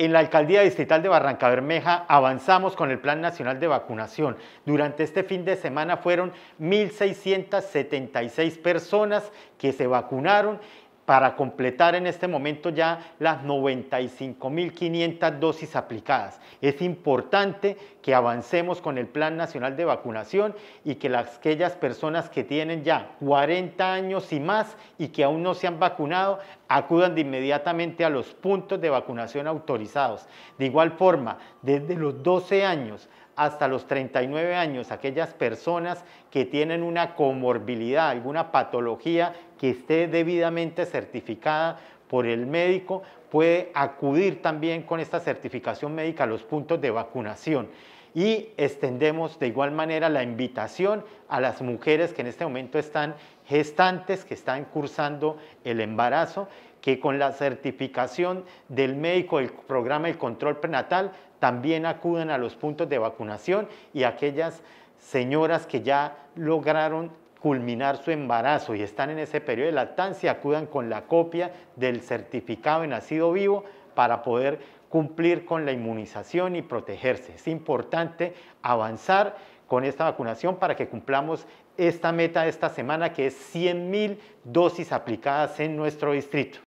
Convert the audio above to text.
En la Alcaldía Distrital de Barranca Bermeja avanzamos con el Plan Nacional de Vacunación. Durante este fin de semana fueron 1.676 personas que se vacunaron para completar en este momento ya las 95.500 dosis aplicadas. Es importante que avancemos con el Plan Nacional de Vacunación y que las, aquellas personas que tienen ya 40 años y más y que aún no se han vacunado acudan de inmediatamente a los puntos de vacunación autorizados. De igual forma, desde los 12 años hasta los 39 años aquellas personas que tienen una comorbilidad, alguna patología que esté debidamente certificada por el médico, puede acudir también con esta certificación médica a los puntos de vacunación y extendemos de igual manera la invitación a las mujeres que en este momento están gestantes, que están cursando el embarazo, que con la certificación del médico del programa del control prenatal también acudan a los puntos de vacunación y aquellas señoras que ya lograron culminar su embarazo y están en ese periodo de lactancia, acudan con la copia del certificado de nacido vivo para poder cumplir con la inmunización y protegerse. Es importante avanzar con esta vacunación para que cumplamos esta meta esta semana que es 100.000 dosis aplicadas en nuestro distrito.